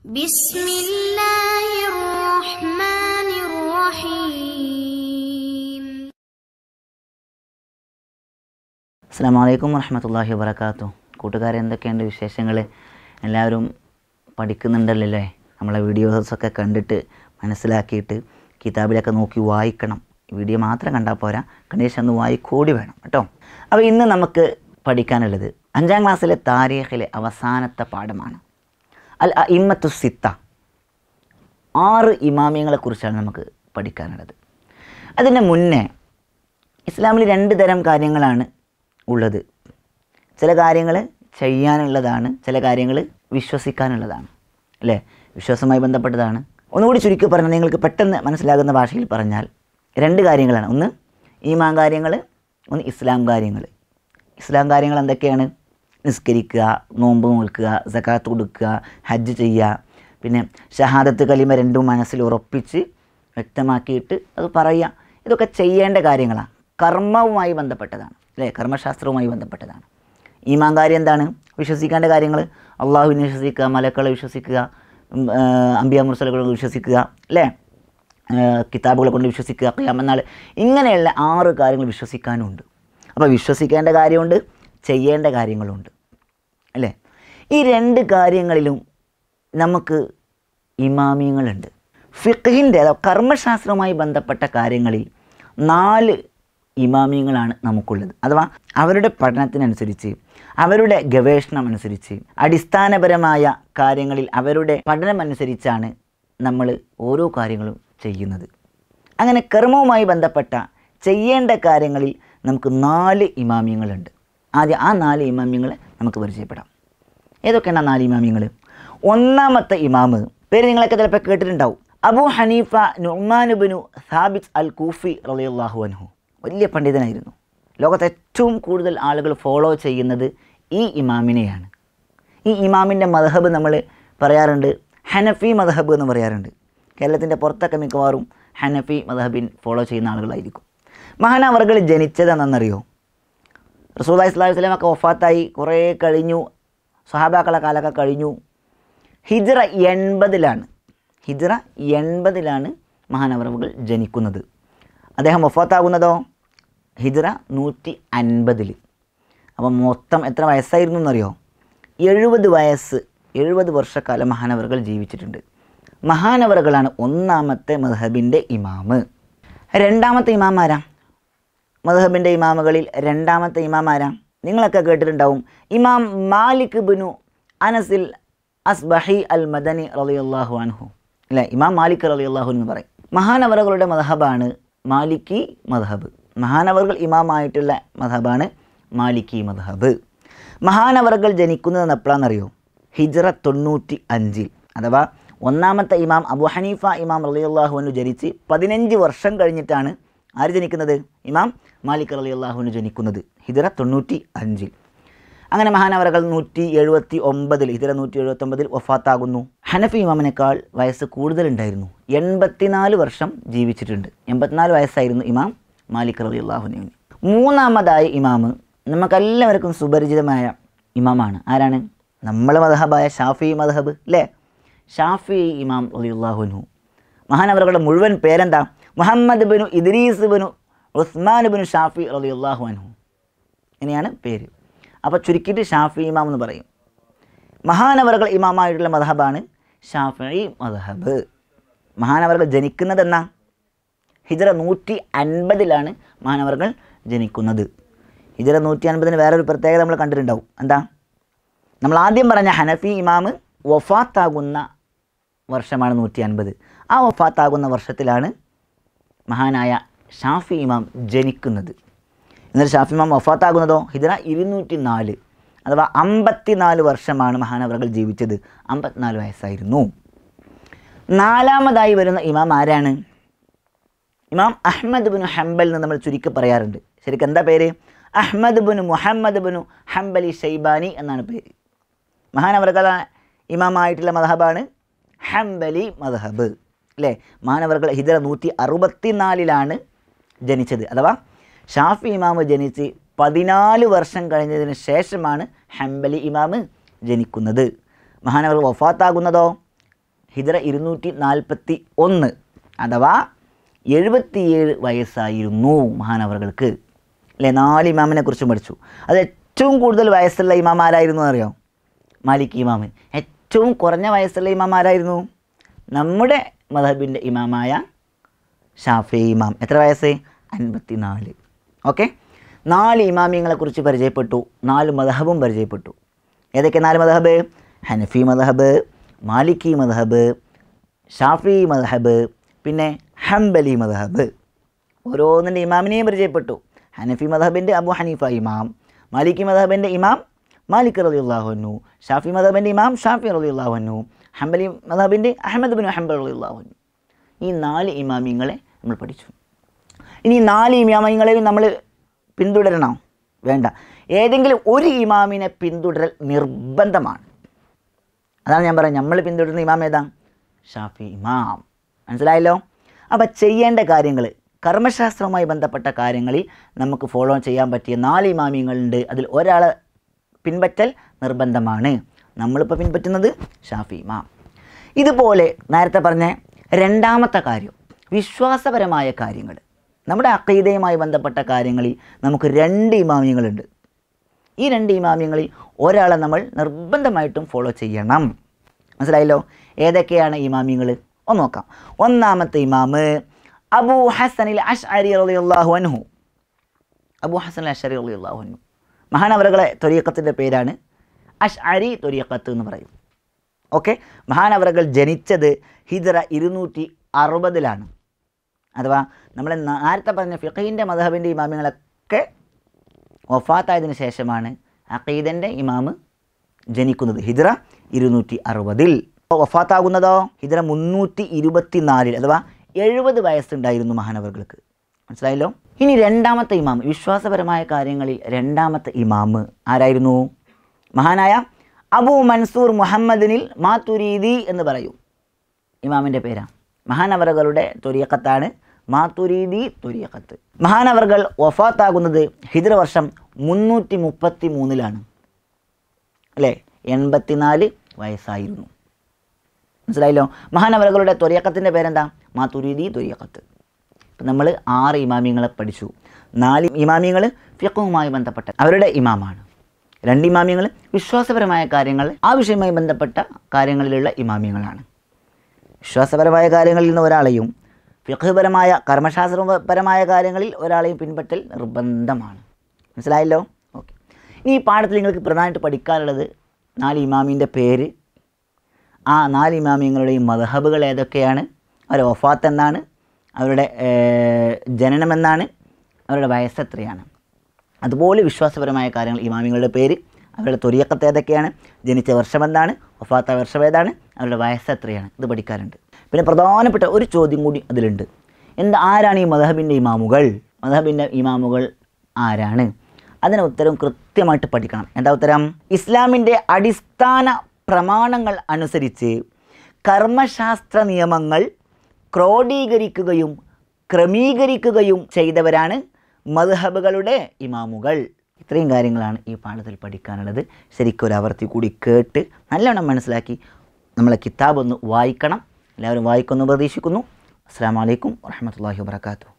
അസ്സാമലൈക്കും വറഹമത്തല്ലാഹി വാബർക്കാത്തു കൂട്ടുകാരെ എന്തൊക്കെയുണ്ട് വിശേഷങ്ങൾ എല്ലാവരും പഠിക്കുന്നുണ്ടല്ലേ നമ്മളെ വീഡിയോസൊക്കെ കണ്ടിട്ട് മനസ്സിലാക്കിയിട്ട് കിതാബിലൊക്കെ നോക്കി വായിക്കണം വീഡിയോ മാത്രം കണ്ടാൽ പോരാ കണ്ടീഷൻ ഒന്ന് വായിക്കൂടി വേണം കേട്ടോ അപ്പോൾ ഇന്ന് നമുക്ക് പഠിക്കാനുള്ളത് അഞ്ചാം ക്ലാസ്സിലെ താരീഖിലെ അവസാനത്തെ പാഠമാണ് അൽ അയിമ്മത്തു സിത്ത ആറ് കുറിച്ചാണ് നമുക്ക് പഠിക്കാനുള്ളത് അതിന് മുന്നേ ഇസ്ലാമിൽ രണ്ട് തരം കാര്യങ്ങളാണ് ഉള്ളത് ചില കാര്യങ്ങൾ ചെയ്യാനുള്ളതാണ് ചില കാര്യങ്ങൾ വിശ്വസിക്കാനുള്ളതാണ് അല്ലേ വിശ്വാസവുമായി ബന്ധപ്പെട്ടതാണ് ഒന്നുകൂടി ചുരുക്കി പറഞ്ഞാൽ നിങ്ങൾക്ക് പെട്ടെന്ന് മനസ്സിലാകുന്ന ഭാഷയിൽ പറഞ്ഞാൽ രണ്ട് കാര്യങ്ങളാണ് ഒന്ന് ഈമാൻ കാര്യങ്ങൾ ഒന്ന് ഇസ്ലാം കാര്യങ്ങൾ ഇസ്ലാം കാര്യങ്ങൾ എന്തൊക്കെയാണ് നിസ്കരിക്കുക നോമ്പ് നോൽക്കുക സക്കാത്ത് കൊടുക്കുക ഹജ്ജ് ചെയ്യുക പിന്നെ ഷഹാദത്ത് കലിമ രണ്ടും മനസ്സിൽ ഉറപ്പിച്ച് വ്യക്തമാക്കിയിട്ട് അത് പറയുക ഇതൊക്കെ ചെയ്യേണ്ട കാര്യങ്ങളാണ് കർമ്മവുമായി ബന്ധപ്പെട്ടതാണ് അല്ലേ കർമ്മശാസ്ത്രവുമായി ബന്ധപ്പെട്ടതാണ് ഈമാൻ കാര്യം എന്താണ് വിശ്വസിക്കേണ്ട കാര്യങ്ങൾ അള്ളാഹുവിനെ വിശ്വസിക്കുക മലക്കളെ വിശ്വസിക്കുക അമ്പിയ മുർസലുകളെ വിശ്വസിക്കുക അല്ലേ കിതാബുകളെ കൊണ്ട് വിശ്വസിക്കുക ക്യാമെന്നാൾ ഇങ്ങനെയുള്ള ആറ് കാര്യങ്ങൾ വിശ്വസിക്കാനുണ്ട് അപ്പോൾ വിശ്വസിക്കേണ്ട കാര്യമുണ്ട് ചെയ്യേണ്ട കാര്യങ്ങളുണ്ട് അല്ലേ ഈ രണ്ട് കാര്യങ്ങളിലും നമുക്ക് ഇമാമിയങ്ങളുണ്ട് ഫിഖിൻ്റെ കർമ്മശാസ്ത്രവുമായി ബന്ധപ്പെട്ട കാര്യങ്ങളിൽ നാല് ഇമാമിയങ്ങളാണ് നമുക്കുള്ളത് അഥവാ അവരുടെ പഠനത്തിനനുസരിച്ച് അവരുടെ ഗവേഷണം അനുസരിച്ച് അടിസ്ഥാനപരമായ കാര്യങ്ങളിൽ അവരുടെ പഠനമനുസരിച്ചാണ് നമ്മൾ ഓരോ കാര്യങ്ങളും ചെയ്യുന്നത് അങ്ങനെ കർമ്മവുമായി ബന്ധപ്പെട്ട ചെയ്യേണ്ട കാര്യങ്ങളിൽ നമുക്ക് നാല് ഇമാമിയങ്ങളുണ്ട് ആദ്യം ആ നാല് ഇമാമ്യങ്ങളെ നമുക്ക് പരിചയപ്പെടാം ഏതൊക്കെയാണ് ആ നാല് ഇമാമ്യങ്ങൾ ഒന്നാമത്തെ ഇമാമ് പേര് നിങ്ങളൊക്കെ ചിലപ്പോൾ കേട്ടിട്ടുണ്ടാവും അബു ഹനീഫ നുർമാനുബിനു സാബിത് അൽ കൂഫി റലിയുള്ളാഹു അൻഹു വലിയ പണ്ഡിതനായിരുന്നു ലോകത്ത് ഏറ്റവും കൂടുതൽ ആളുകൾ ഫോളോ ചെയ്യുന്നത് ഈ ഇമാമിനെയാണ് ഈ ഇമാമിൻ്റെ മദഹബ് നമ്മൾ പറയാറുണ്ട് ഹനഫി മദഹബ് എന്ന് പറയാറുണ്ട് കേരളത്തിൻ്റെ പുറത്തൊക്കെ മിക്കവാറും ഹനഫി മദഹബിൻ ഫോളോ ചെയ്യുന്ന ആളുകളായിരിക്കും മഹാനവർകൾ ജനിച്ചത് എന്നറിയോ റസൂല ഇസ്ലാഹി വസ്ലമൊക്കെ ഒഫാത്തായി കുറേ കഴിഞ്ഞു സഹാബാക്കളെ കാലമൊക്കെ കഴിഞ്ഞു ഹിജ്റ എൺപതിലാണ് ഹിജ്റ എൺപതിലാണ് മഹാനവറവുകൾ ജനിക്കുന്നത് അദ്ദേഹം ഒഫാത്താകുന്നതോ ഹിജ്റ നൂറ്റി അൻപതിൽ അപ്പം മൊത്തം എത്ര വയസ്സായിരുന്നു എന്നറിയോ എഴുപത് വയസ്സ് എഴുപത് വർഷക്കാലം മഹാനവറുകൾ ജീവിച്ചിട്ടുണ്ട് മഹാനവറുകളാണ് ഒന്നാമത്തെ മദ്ഹബിൻ്റെ ഇമാമ് രണ്ടാമത്തെ ഇമാമാരാണ് മധുഹബിൻ്റെ ഇമാമുകളിൽ രണ്ടാമത്തെ ഇമാമാരാം നിങ്ങളൊക്കെ കേട്ടിട്ടുണ്ടാവും ഇമാം മാലിക് ബിനു അനസിൽ അസ്ബഹി അൽ മദനി റലിയുല്ലാഹു അൻഹു അല്ലേ ഇമാം മാലിക് റലിയുല്ലാഹു എന്ന് പറയും മഹാനവറുകളുടെ മധഹബാണ് മാലിക്കി മധഹബ് മഹാനവറുകൾ ഇമാമായിട്ടുള്ള മധഹബാണ് മാലിക്കി മധഹബ് മഹാനവറുകൾ ജനിക്കുന്നത് എപ്പോഴാണെന്നറിയോ ഹിജ്റ തൊണ്ണൂറ്റി അഞ്ചിൽ അഥവാ ഒന്നാമത്തെ ഇമാം അബു ഹനീഫ ഇമാം റലിയുല്ലാഹു അനു ജനിച്ച് പതിനഞ്ച് വർഷം കഴിഞ്ഞിട്ടാണ് ആര് ജനിക്കുന്നത് ഇമാം മാലിക് അലി അള്ളാഹുവിന് ജനിക്കുന്നത് ഹിദിറ തൊണ്ണൂറ്റി അഞ്ചിൽ അങ്ങനെ മഹാനവറകൾ നൂറ്റി എഴുപത്തി ഒമ്പതിൽ ഹിദിറ നൂറ്റി എഴുപത്തി ഒമ്പതിൽ വഫാത്താകുന്നു ഹനഫി ഇമാമിനേക്കാൾ വയസ്സ് കൂടുതലുണ്ടായിരുന്നു എൺപത്തിനാല് വർഷം ജീവിച്ചിട്ടുണ്ട് എൺപത്തിനാല് വയസ്സായിരുന്നു ഇമാം മാലിക് അലി അള്ളാഹുനുവിന് മൂന്നാമതായ ഇമാമ് നമുക്കെല്ലാവർക്കും സുപരിചിതമായ ഇമാമാണ് ആരാണ് നമ്മളെ മതഹബായ ഷാഫി മതഹബ് അല്ലേ ഷാഫി ഇമാം അള്ളാഹുനു മഹാനവറുകളുടെ മുഴുവൻ പേരെന്താ Muhammad bin Idris bin Usman bin Shafi അലി അള്ളാഹു അൻഹു ഇങ്ങനെയാണ് പേര് അപ്പോൾ ചുരുക്കിയിട്ട് ഷാഫി ഇമാം എന്ന് പറയും മഹാനവറുകൾ ഇമാമായിട്ടുള്ള മദഹബാണ് ഷാഫി മദഹബ് മഹാനവറുകൾ ജനിക്കുന്നത് എന്നാ ഹിജറ നൂറ്റി അൻപതിലാണ് മഹാനവറുകൾ ജനിക്കുന്നത് ഹിജറ നൂറ്റി അൻപതിന് വേറൊരു പ്രത്യേകത നമ്മൾ കണ്ടിട്ടുണ്ടാവും എന്താ നമ്മൾ ആദ്യം പറഞ്ഞ ഹനഫി ഇമാമ് വഫാത്താകുന്ന വർഷമാണ് നൂറ്റി അൻപത് ആ വഫാത്താകുന്ന വർഷത്തിലാണ് മഹാനായ ഷാഫി ഇമാം ജനിക്കുന്നത് എന്നാൽ ഷാഫി ഇമാം വഫാത്താകുന്നതോ ഹിജറ ഇരുന്നൂറ്റി നാല് അഥവാ അമ്പത്തിനാല് വർഷമാണ് മഹാനവറകൾ ജീവിച്ചത് അമ്പത്തിനാല് വയസ്സായിരുന്നു നാലാമതായി വരുന്ന ഇമാം ആരാണ് ഇമാം അഹമ്മദ് ബിനു ഹംബൽ എന്ന് നമ്മൾ ചുരുക്കി പറയാറുണ്ട് ശരിക്കും എന്താ പേര് അഹമ്മദ് ബിനു മുഹമ്മദ് ബിനു ഹംബലി ഷെയ്ബാനി എന്നാണ് പേര് മഹാനവറുകൾ ഇമാമായിട്ടുള്ള മദഹബാണ് ഹംബലി മദഹബ് അല്ലേ മഹാനവറുകൾ ഹിജറ നൂറ്റി അറുപത്തിനാലിലാണ് ജനിച്ചത് അഥവാ ഷാഫി ഇമാമ് ജനിച്ച് പതിനാല് വർഷം കഴിഞ്ഞതിന് ശേഷമാണ് ഹംബലി ഇമാമ് ജനിക്കുന്നത് മഹാനവർ വഫാത്താകുന്നതോ ഹിദ്ര ഇരുന്നൂറ്റി നാൽപ്പത്തി ഒന്ന് അഥവാ എഴുപത്തിയേഴ് വയസ്സായിരുന്നു മഹാനവറുകൾക്ക് അല്ലെ നാല് ഇമാമിനെ കുറിച്ചും പഠിച്ചു അത് ഏറ്റവും കൂടുതൽ വയസ്സുള്ള ഇമാം ആരായിരുന്നു എന്നറിയോ മാലിക് ഇമാമ് ഏറ്റവും കുറഞ്ഞ വയസ്സുള്ള ഇമാം ആരായിരുന്നു നമ്മുടെ മധബിൻ്റെ ഇമാമായ ഷാഫി ഇമാം എത്ര വയസ്സ് അൻപത്തി നാല് ഓക്കെ നാല് ഇമാമിയങ്ങളെക്കുറിച്ച് പരിചയപ്പെട്ടു നാല് മദഹബും പരിചയപ്പെട്ടു ഏതൊക്കെ നാല് മദഹബ് ഹനഫി മദഹബ് മാലിക്കി മദഹബ് ഷാഫി മദഹബ് പിന്നെ ഹംബലി മദഹബ് ഓരോന്നിൻ്റെ ഇമാമിനെയും പരിചയപ്പെട്ടു ഹനഫി മദഹബിൻ്റെ അബു ഹനീഫ ഇമാം മാലിക്കി മദഹബിൻ്റെ ഇമാം മാലിക് റലിയുള്ളാഹുനു ഷാഫി മദഹബിൻ്റെ ഇമാം ഷാഫി റലിയുള്ളാഹുനു ഹംബലി മദഹബിൻ്റെ അഹമ്മദ് ബിൻ ഹംബൽ റലിയുള്ളാഹുനു ഈ നാല് ഇമാമിങ്ങളെ നമ്മൾ പഠിച്ചു ഇനി നാല് ഇമാമങ്ങളെയും നമ്മൾ പിന്തുടരണോ വേണ്ട ഏതെങ്കിലും ഒരു ഇമാമിനെ പിന്തുടരൽ നിർബന്ധമാണ് അതാണ് ഞാൻ പറയാം നമ്മൾ പിന്തുടരുന്ന ഇമാം ഏതാ ഷാഫി ഇമാം മനസ്സിലായല്ലോ അപ്പോൾ ചെയ്യേണ്ട കാര്യങ്ങൾ കർമ്മശാസ്ത്രവുമായി ബന്ധപ്പെട്ട കാര്യങ്ങളിൽ നമുക്ക് ഫോളോ ചെയ്യാൻ പറ്റിയ നാല് ഇമാമിയങ്ങളുണ്ട് അതിൽ ഒരാളെ പിൻപറ്റൽ നിർബന്ധമാണ് നമ്മളിപ്പോൾ പിൻപറ്റുന്നത് ഷാഫി ഇമാം ഇതുപോലെ നേരത്തെ പറഞ്ഞ രണ്ടാമത്തെ കാര്യം വിശ്വാസപരമായ കാര്യങ്ങൾ നമ്മുടെ അക്കൈതയുമായി ബന്ധപ്പെട്ട കാര്യങ്ങളിൽ നമുക്ക് രണ്ട് ഇമാമ്യങ്ങളുണ്ട് ഈ രണ്ട് ഇമാമ്യങ്ങളിൽ ഒരാളെ നമ്മൾ നിർബന്ധമായിട്ടും ഫോളോ ചെയ്യണം മനസ്സിലായല്ലോ ഏതൊക്കെയാണ് ഇമാമ്യങ്ങൾ ഒന്ന് നോക്കാം ഒന്നാമത്തെ ഇമാമ് അബു ഹസനിൽ അഷ്ഹു അൻഹു അബു ഹസൻ അഷ്അരി അരി അൻഹു മഹാനവറുകളെ തൊരിയക്കത്തിൻ്റെ പേരാണ് അഷ് അരി തൊരിയക്കത്ത് എന്ന് പറയും ഓക്കെ മഹാനവറുകൾ ജനിച്ചത് ഹിജറ ഇരുന്നൂറ്റി അറുപതിലാണ് അഥവാ നമ്മൾ നേരത്തെ പറഞ്ഞ ഫിഖീൻ്റെ മധഹബിൻ്റെ ഇമാമികളൊക്കെ ഒഫാത്തായതിനു ശേഷമാണ് അഖീദൻ്റെ ഇമാമ് ജനിക്കുന്നത് ഹിദ്ര ഇരുന്നൂറ്റി അറുപതിൽ ഒഫാത്താകുന്നതോ ഹിദ്ര മുന്നൂറ്റി ഇരുപത്തി നാലിൽ അഥവാ എഴുപത് വയസ്സുണ്ടായിരുന്നു മഹാനവർകൾക്ക് മനസ്സിലായല്ലോ ഇനി രണ്ടാമത്തെ ഇമാം വിശ്വാസപരമായ കാര്യങ്ങളിൽ രണ്ടാമത്തെ ഇമാമ് ആരായിരുന്നു മഹാനായ അബു മൻസൂർ മുഹമ്മദിനിൽ മാതുരീദി എന്ന് പറയും ഇമാമിൻ്റെ പേരാണ് മഹാനവറുകളുടെ തൊരിയക്കത്താണ് മാതുരീദി തുരിയക്കത്ത് മഹാനവർകൾ വഫാത്താകുന്നത് ഹിജറ വർഷം മുന്നൂറ്റി മുപ്പത്തി മൂന്നിലാണ് അല്ലേ എൺപത്തിനാല് വയസ്സായിരുന്നു മനസ്സിലായല്ലോ മഹാനവറുകളുടെ തൊരിയക്കത്തിൻ്റെ പേരെന്താ മാതുരീദി തുരിയക്കത്ത് ഇപ്പം നമ്മൾ ആറ് ഇമാമിയങ്ങളെ പഠിച്ചു നാല് ഇമാമിയങ്ങൾ ഫിഖുവുമായി ബന്ധപ്പെട്ട അവരുടെ ഇമാമാണ് രണ്ട് ഇമാമിയങ്ങൾ വിശ്വാസപരമായ കാര്യങ്ങൾ ആ വിഷയവുമായി ബന്ധപ്പെട്ട കാര്യങ്ങളിലുള്ള ഇമാമിയങ്ങളാണ് വിശ്വാസപരമായ കാര്യങ്ങളിൽ നിന്ന് ഒരാളെയും ഫിഖ്പരമായ കർമ്മശാസ്ത്രപരമായ കാര്യങ്ങളിൽ ഒരാളെയും പിൻപറ്റൽ നിർബന്ധമാണ് മനസ്സിലായല്ലോ ഓക്കെ ഇനി ഈ പാഠത്തിൽ നിങ്ങൾക്ക് പ്രധാനമായിട്ട് പഠിക്കാനുള്ളത് നാല് ഇമാമിൻ്റെ പേര് ആ നാല് ഇമാമിങ്ങളുടെയും മദഹബുകൾ ഏതൊക്കെയാണ് അവരുടെ ഒഫാത്ത് എന്നാണ് അവരുടെ എന്നാണ് അവരുടെ എത്രയാണ് അതുപോലെ വിശ്വാസപരമായ കാര്യങ്ങൾ ഇമാമിങ്ങളുടെ പേര് അവരുടെ തൊരിയക്കത്ത് ഏതൊക്കെയാണ് ജനിച്ച വർഷമെന്താണ് ഒഫാത്ത ഏതാണ് അവരുടെ വയസ്സ് എത്രയാണ് ഇത് പഠിക്കാറുണ്ട് പിന്നെ പ്രധാനപ്പെട്ട ഒരു ചോദ്യം കൂടി അതിലുണ്ട് എന്താ ആരാണ് ഈ മദഹബിൻ്റെ ഇമാമുകൾ മദഹബിൻ്റെ ഇമാമുകൾ ആരാണ് അതിന് ഉത്തരം കൃത്യമായിട്ട് പഠിക്കണം എന്താ ഉത്തരം ഇസ്ലാമിൻ്റെ അടിസ്ഥാന പ്രമാണങ്ങൾ അനുസരിച്ച് കർമ്മശാസ്ത്ര നിയമങ്ങൾ ക്രോഡീകരിക്കുകയും ക്രമീകരിക്കുകയും ചെയ്തവരാണ് മദ്ഹബുകളുടെ ഇമാമുകൾ ഇത്രയും കാര്യങ്ങളാണ് ഈ പാഠത്തിൽ പഠിക്കാനുള്ളത് ശരിക്കും ഒരു ആവർത്തി കൂടി കേട്ട് നല്ലവണ്ണം മനസ്സിലാക്കി നമ്മളെ കിതാബ് ഒന്ന് വായിക്കണം എല്ലാവരും വായിക്കുന്നു പ്രതീക്ഷിക്കുന്നു അസ്സാം വലൈക്കും വാഹമത്തല്ലാഹി വാത്തു